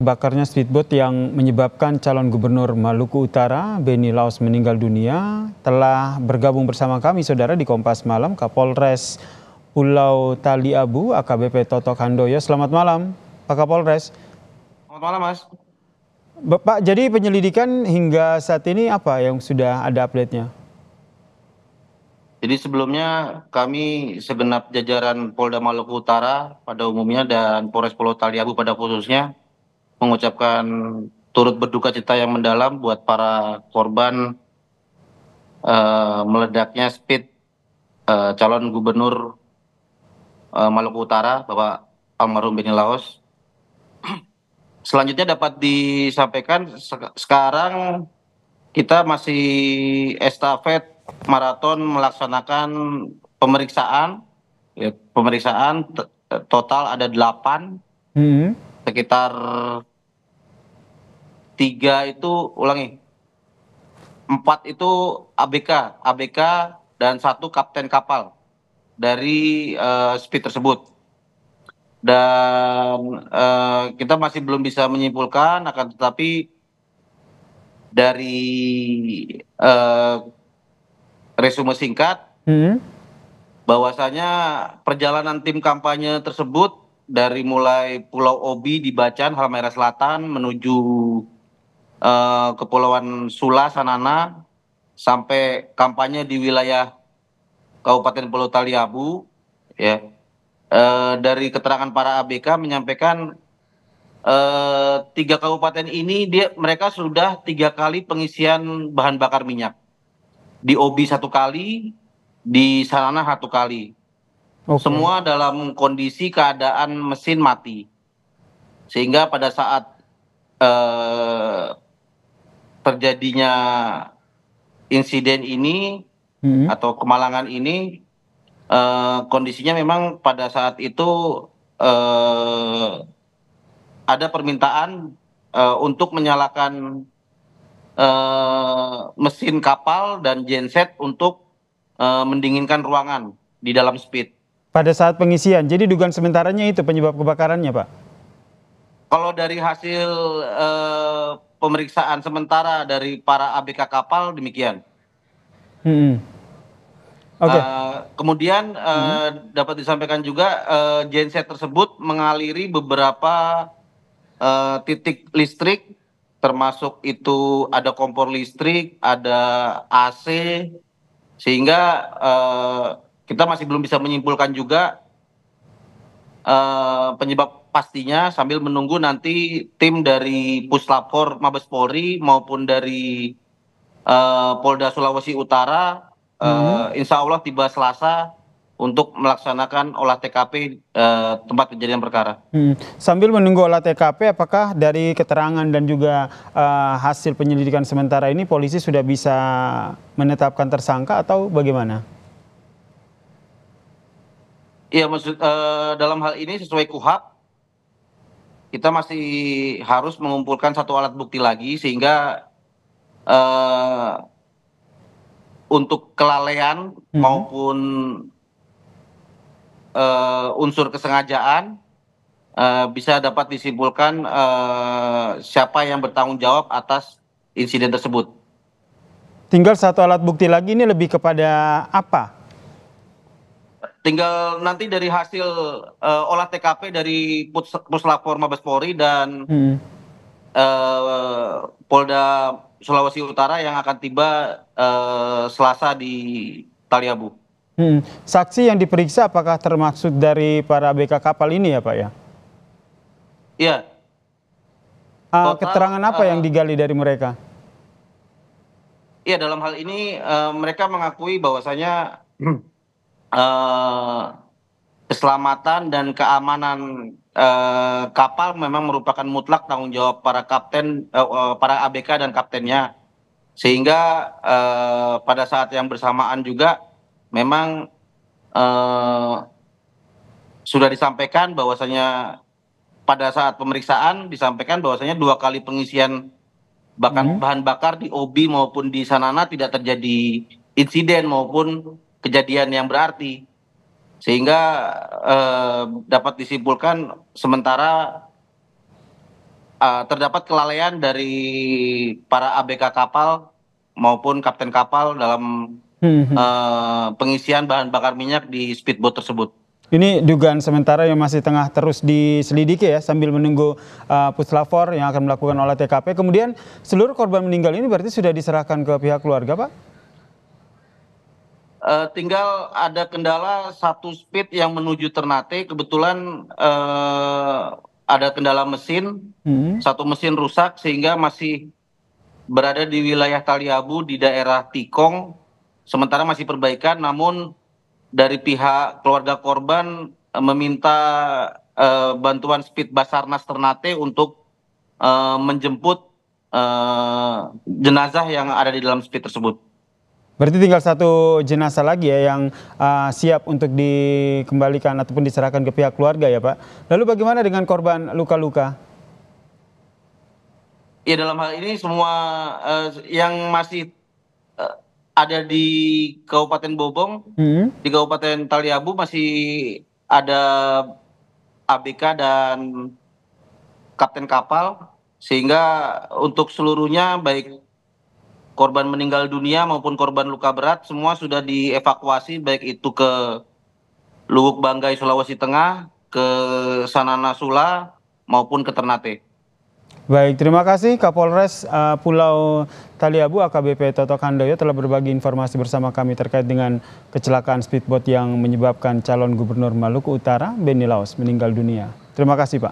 Bakarnya speedboat yang menyebabkan calon gubernur Maluku Utara Beni Laos meninggal dunia telah bergabung bersama kami saudara di Kompas Malam Kapolres Pulau Tali Abu AKBP Totok Handoyo. Selamat malam Pak Kapolres. Selamat malam Mas. Bapak, jadi penyelidikan hingga saat ini apa yang sudah ada update-nya? Jadi sebelumnya kami segenap jajaran Polda Maluku Utara pada umumnya dan Polres Pulau Taliabu pada khususnya mengucapkan turut berduka cita yang mendalam buat para korban uh, meledaknya speed uh, calon gubernur uh, Maluku Utara Bapak almarhum Beni Laos. Selanjutnya dapat disampaikan se sekarang kita masih estafet maraton melaksanakan pemeriksaan ya, pemeriksaan total ada 8 hmm. sekitar tiga itu ulangi empat itu ABK ABK dan satu kapten kapal dari uh, speed tersebut dan uh, kita masih belum bisa menyimpulkan akan tetapi dari uh, resume singkat hmm. bahwasanya perjalanan tim kampanye tersebut dari mulai Pulau Obi di Bacan Halmahera Selatan menuju Eh, Kepulauan Sula Sanana sampai kampanye di wilayah Kabupaten Pulau Taliabu ya e, dari keterangan para ABK menyampaikan e, tiga kabupaten ini dia mereka sudah tiga kali pengisian bahan bakar minyak di Obi satu kali di Sanana satu kali okay. semua dalam kondisi keadaan mesin mati sehingga pada saat e, terjadinya insiden ini hmm. atau kemalangan ini uh, kondisinya memang pada saat itu uh, ada permintaan uh, untuk menyalakan uh, mesin kapal dan genset untuk uh, mendinginkan ruangan di dalam speed. Pada saat pengisian, jadi dugaan sementaranya itu penyebab kebakarannya, Pak. Kalau dari hasil uh, pemeriksaan sementara dari para abk kapal demikian. Hmm. Oke. Okay. Uh, eh, kemudian uh, hmm. dapat disampaikan juga uh, genset tersebut mengaliri beberapa uh, titik listrik, termasuk itu ada kompor listrik, ada AC, sehingga uh, kita masih belum bisa menyimpulkan juga uh, penyebab pastinya sambil menunggu nanti tim dari Puslapor Mabes Polri maupun dari uh, Polda Sulawesi Utara uh, hmm. insya Allah tiba Selasa untuk melaksanakan olah TKP eh, tempat kejadian perkara. Hmm. Sambil menunggu olah TKP, apakah dari keterangan dan juga eh, hasil penyelidikan sementara ini polisi sudah bisa menetapkan tersangka atau bagaimana? Iya, maksud eh, dalam hal ini sesuai KUHAP kita masih harus mengumpulkan satu alat bukti lagi sehingga eh, untuk kelalaian hmm. maupun eh, unsur kesengajaan eh, bisa dapat disimpulkan siapa yang bertanggung jawab atas insiden tersebut. Tinggal satu alat bukti lagi ini lebih kepada apa tinggal nanti dari hasil uh, olah tkp dari puslapor mabes polri dan hmm. uh, polda sulawesi utara yang akan tiba uh, selasa di taliabu hmm. saksi yang diperiksa apakah termasuk dari para BK kapal ini ya pak ya iya uh, keterangan apa uh, yang digali dari mereka Iya dalam hal ini uh, mereka mengakui bahwasanya hmm Eh, keselamatan dan keamanan eh, kapal memang merupakan mutlak tanggung jawab para kapten eh, para abk dan kaptennya sehingga pada saat yang bersamaan juga memang sudah disampaikan bahwasanya pada saat pemeriksaan disampaikan bahwasanya dua kali pengisian bahkan hmm. bahan bakar di OB maupun di Sanana tidak terjadi insiden maupun kejadian yang berarti sehingga eh, dapat disimpulkan sementara eh, terdapat kelalaian dari para ABK kapal maupun kapten kapal dalam hmm, hmm. eh, pengisian bahan bakar minyak di speedboat tersebut. Ini dugaan sementara yang masih tengah terus diselidiki ya sambil menunggu uh, puslapor yang akan melakukan olah TKP. Kemudian seluruh korban meninggal ini berarti sudah diserahkan ke pihak keluarga, Pak? Uh, tinggal ada kendala satu speed yang menuju Ternate kebetulan uh, ada kendala mesin hmm. satu mesin rusak sehingga masih berada di wilayah Taliabu di daerah Tikong sementara masih perbaikan namun dari pihak keluarga korban uh, meminta uh, bantuan speed Basarnas Ternate untuk uh, menjemput uh, jenazah yang ada di dalam speed tersebut. Berarti tinggal satu jenazah lagi ya yang uh, siap untuk dikembalikan ataupun diserahkan ke pihak keluarga ya Pak. Lalu bagaimana dengan korban luka-luka? Ya dalam hal ini semua uh, yang masih uh, ada di Kabupaten Bobong, hmm. di Kabupaten Taliabu masih ada ABK dan kapten kapal sehingga untuk seluruhnya baik korban meninggal dunia maupun korban luka berat semua sudah dievakuasi baik itu ke Luwuk Banggai Sulawesi Tengah, ke Sanana Sula maupun ke Ternate. Baik, terima kasih Kapolres uh, Pulau Taliabu AKBP Toto Handoyo telah berbagi informasi bersama kami terkait dengan kecelakaan speedboat yang menyebabkan calon gubernur Maluku Utara Beni Laos meninggal dunia. Terima kasih Pak.